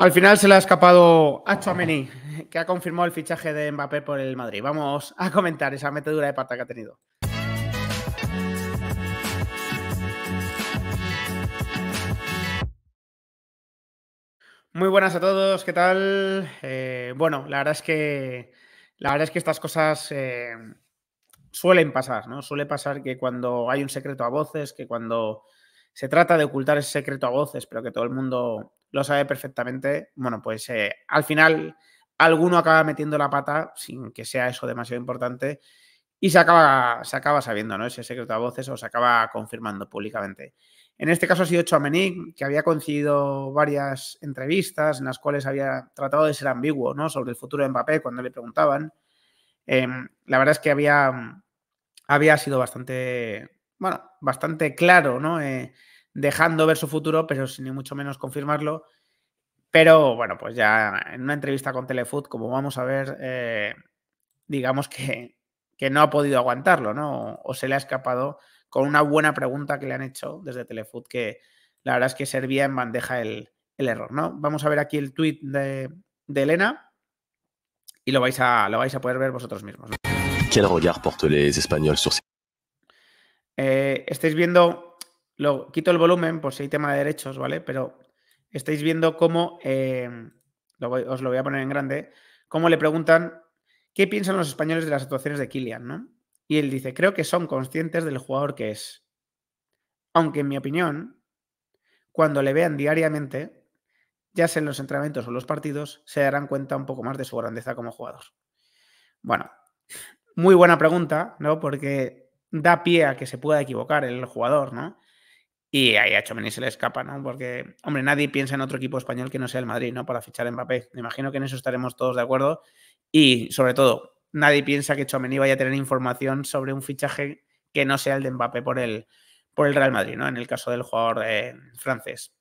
Al final se le ha escapado a Chouameni, que ha confirmado el fichaje de Mbappé por el Madrid. Vamos a comentar esa metedura de pata que ha tenido. Muy buenas a todos, ¿qué tal? Eh, bueno, la verdad es que la verdad es que estas cosas eh, suelen pasar, ¿no? Suele pasar que cuando hay un secreto a voces, que cuando se trata de ocultar ese secreto a voces, pero que todo el mundo lo sabe perfectamente. Bueno, pues eh, al final alguno acaba metiendo la pata sin que sea eso demasiado importante y se acaba, se acaba sabiendo, ¿no? Ese secreto a voces o se acaba confirmando públicamente. En este caso ha sido Chomenic, que había concedido varias entrevistas en las cuales había tratado de ser ambiguo, ¿no? Sobre el futuro de Mbappé cuando le preguntaban. Em, la verdad es que había, había sido bastante, bueno, bastante claro, ¿no? Eh, dejando ver su futuro, pero sin ni mucho menos confirmarlo. Pero bueno, pues ya en una entrevista con Telefood, como vamos a ver, eh, digamos que, no ha podido aguantarlo, ¿no? O, se le ha escapado con una buena pregunta que le han hecho desde Telefoot que la verdad es que servía en bandeja el, error, ¿no? Vamos a ver aquí el tweet de, Elena y lo vais, a, lo vais a poder ver vosotros mismos. ¿Qué regard portan les españoles sur eh, Estáis viendo Luego, quito el volumen por si hay tema de derechos, ¿vale? Pero estáis viendo cómo, eh, os lo voy a poner en grande, cómo le preguntan qué piensan los españoles de las actuaciones de Kylian, ¿no? Y él dice, creo que son conscientes del jugador que es. Aunque en mi opinión, cuando le vean diariamente, ya sea en los entrenamientos o los partidos, se darán cuenta un poco más de su grandeza como jugador. Bueno, muy buena pregunta, ¿no? Porque da pie a que se pueda equivocar el jugador, ¿no? Y ahí a Chomeni se le escapa, ¿no? Porque, hombre, nadie piensa en otro equipo español que no sea el Madrid, ¿no? Para fichar a Mbappé. Me imagino que en eso estaremos todos de acuerdo. Y, sobre todo, nadie piensa que Chomeni vaya a tener información sobre un fichaje que no sea el de Mbappé por el, por el Real Madrid, ¿no? En el caso del jugador eh, francés.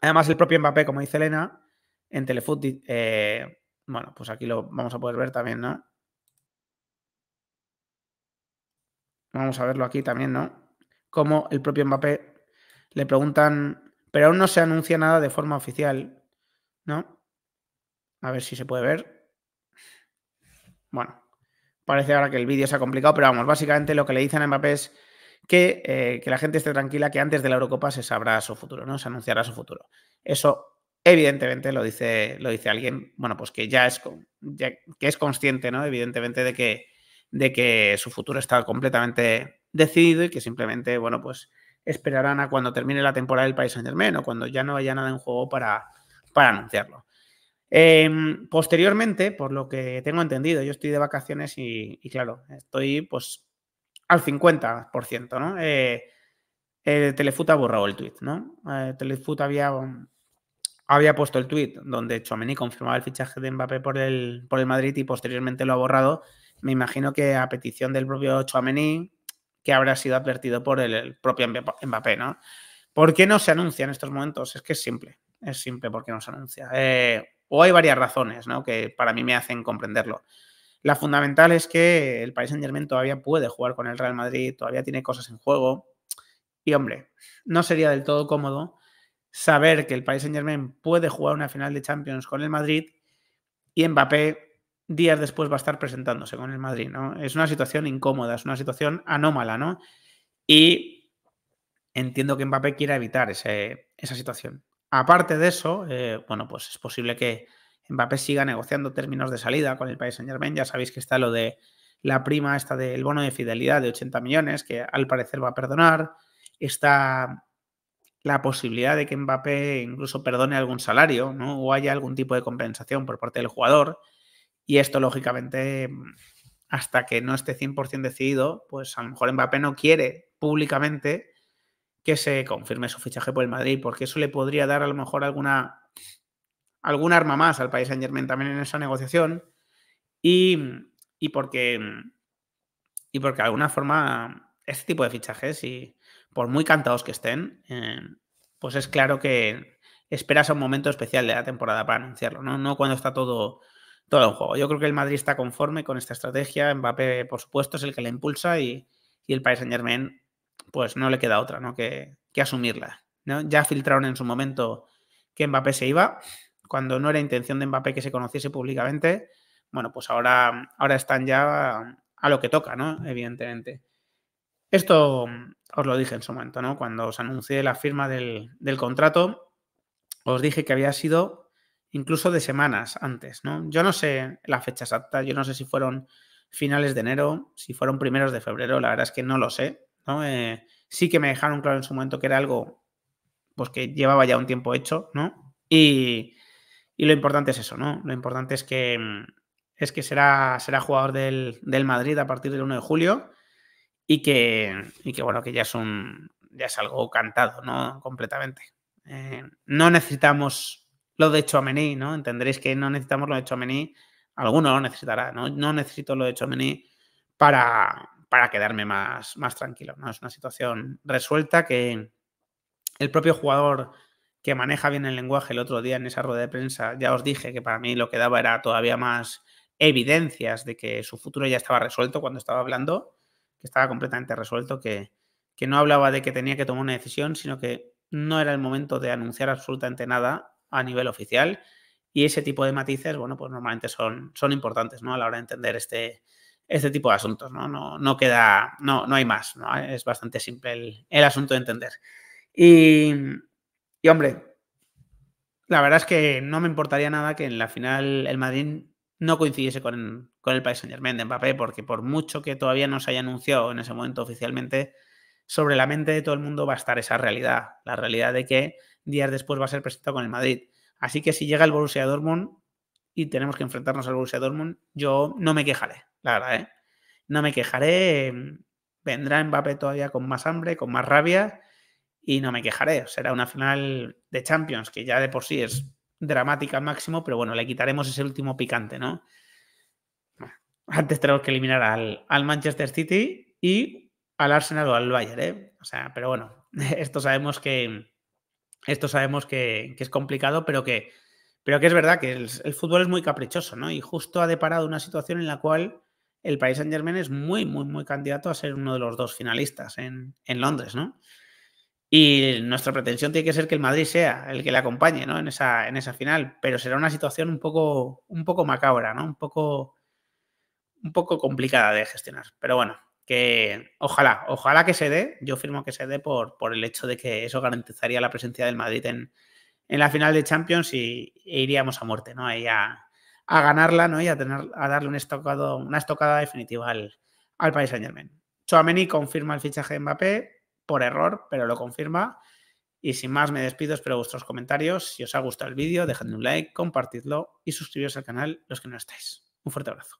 Además, el propio Mbappé, como dice Elena, en Telefoot, eh, bueno, pues aquí lo vamos a poder ver también, ¿no? Vamos a verlo aquí también, ¿no? Como el propio Mbappé le preguntan, pero aún no se anuncia nada de forma oficial, ¿no? A ver si se puede ver. Bueno, parece ahora que el vídeo se ha complicado, pero vamos, básicamente lo que le dicen a Mbappé es que, eh, la gente esté tranquila, que antes de la Eurocopa se sabrá su futuro, ¿no? Se anunciará su futuro. Eso evidentemente lo dice, lo dice alguien, bueno, pues que ya es, que es consciente, ¿no? Evidentemente de que, de que su futuro está completamente decidido y que simplemente, bueno, pues esperarán a cuando termine la temporada del país Saint Germain o cuando ya no haya nada en juego para, para anunciarlo. Em, posteriormente, por lo que tengo entendido, yo estoy de vacaciones y, claro, estoy pues al 50%, ¿no? Eh, eh ha borrado el tweet, ¿no? Eh, Telefoot había, había puesto el tweet donde Chomeni confirmaba el fichaje de Mbappé por el, por Madrid y posteriormente lo ha borrado. Me imagino que a petición del propio Chomeni, que habrá sido advertido por el, propio Mbappé, ¿no? ¿Por qué no se anuncia en estos momentos? Es que es simple, es simple porque no se anuncia. Eh, o hay varias razones, ¿no? Que para mí me hacen comprenderlo. La fundamental es que el Paris Saint Germain todavía puede jugar con el Real Madrid, todavía tiene cosas en juego. Y hombre, no sería del todo cómodo saber que el Paris Saint Germain puede jugar una final de Champions con el Madrid y Mbappé días después va a estar presentándose con el Madrid, ¿no? Es una situación incómoda, es una situación anómala, ¿no? Y entiendo que Mbappé quiera evitar esa situación. Aparte de eso, eh, bueno, pues es posible que Mbappé siga negociando términos de salida con el país Saint Germain. Ya sabéis que está lo de la prima, está del bono de fidelidad de 80 millones, que al parecer va a perdonar. Está la posibilidad de que Mbappé incluso perdone algún salario, O haya algún tipo de compensación por parte del jugador. Y esto, lógicamente, mm, hasta que no esté 100% decidido, pues a lo mejor Mbappé no quiere públicamente que se confirme su fichaje por el Madrid, porque eso le podría dar a lo mejor alguna, algún arma más al país Saint Germain también en esa negociación. Y, mm, porque, mm, y porque de alguna forma este tipo de fichajes, y por muy cantados que estén, eh, pues es claro que esperas a un momento especial de la temporada para anunciarlo, ¿no? No cuando está todo todo el juego. Yo creo que el Madrid está conforme con esta estrategia. Mbappé, por supuesto, es el que la impulsa y, el País Saint Germain, pues no le queda otra ¿no? Que, asumirla. Ya filtraron en su momento que Mbappé se iba, cuando no era intención de Mbappé que se conociese públicamente. Bueno, pues ahora, ahora están ya a, lo que toca, ¿no? Evidentemente. Esto os lo dije en su momento, ¿no? Cuando os anuncié la firma del, del contrato, os dije que había sido incluso de semanas antes, ¿no? Yo no sé la fecha exacta, yo no sé si fueron finales de enero, si fueron primeros de febrero, la verdad es que no lo sé, eh, sí que me dejaron claro en su momento que era algo, pues que llevaba ya un tiempo hecho, ¿no? Y, lo importante es eso, ¿no? Lo importante es que, es que será, será jugador del, del Madrid a partir del 1 de julio y que, y que bueno, que ya es un, ya es algo cantado, ¿no? Completamente. Eh, no necesitamos lo de mení, ¿no? Entendréis que no necesitamos lo de mení, alguno lo necesitará, ¿no? No necesito lo de Chomení para, para quedarme más, más tranquilo, ¿no? Es una situación resuelta que el propio jugador que maneja bien el lenguaje el otro día en esa rueda de prensa, ya os dije que para mí lo que daba era todavía más evidencias de que su futuro ya estaba resuelto cuando estaba hablando, que estaba completamente resuelto, que, que no hablaba de que tenía que tomar una decisión, sino que no era el momento de anunciar absolutamente nada a nivel oficial. Y ese tipo de matices, bueno, pues normalmente son, son importantes, ¿no? A la hora de entender este, este tipo de asuntos, ¿no? No, no queda, no, no hay más, ¿no? Es bastante simple el, asunto de entender. Y, hombre, la verdad es que no me importaría nada que en la final el Madrid no coincidiese con, el país Saint Mbappé, porque por mucho que todavía no se haya anunciado en ese momento oficialmente, sobre la mente de todo el mundo va a estar esa realidad, la realidad de que días después va a ser presentado con el Madrid. Así que si llega el Borussia Dortmund y tenemos que enfrentarnos al Borussia Dortmund, yo no me quejaré, la verdad, ¿eh? No me quejaré, mm, vendrá Mbappé todavía con más hambre, con más rabia y no me quejaré. Será una final de Champions que ya de por sí es dramática al máximo, pero bueno, le quitaremos ese último picante, ¿no? Antes tenemos que eliminar al, al Manchester City y al Arsenal o al Bayern, ¿eh? O sea, pero bueno, esto sabemos que esto sabemos que, es complicado, pero que, pero que es verdad que el, fútbol es muy caprichoso, ¿no? Y justo ha deparado una situación en la cual el país Saint Germain es muy, muy, muy candidato a ser uno de los dos finalistas en, en Londres, ¿no? Y nuestra pretensión tiene que ser que el Madrid sea el que le acompañe, ¿no? En esa, en esa final, pero será una situación un poco, un poco macabra, ¿no? Un poco, un poco complicada de gestionar. Pero bueno, que ojalá, ojalá que se dé, yo firmo que se dé por, por el hecho de que eso garantizaría la presencia del Madrid en, en la final de Champions y, e iríamos a muerte, ¿no? Ahí a, ganarla, ¿no? Y a, tener, a darle un estocado, una estocada definitiva al, País Saint Germain. Chouameni confirma el fichaje de Mbappé por error, pero lo confirma. Y sin más, me despido, espero vuestros comentarios. Si os ha gustado el vídeo, dejadme un like, compartidlo y suscribiros al canal los que no estáis. Un fuerte abrazo.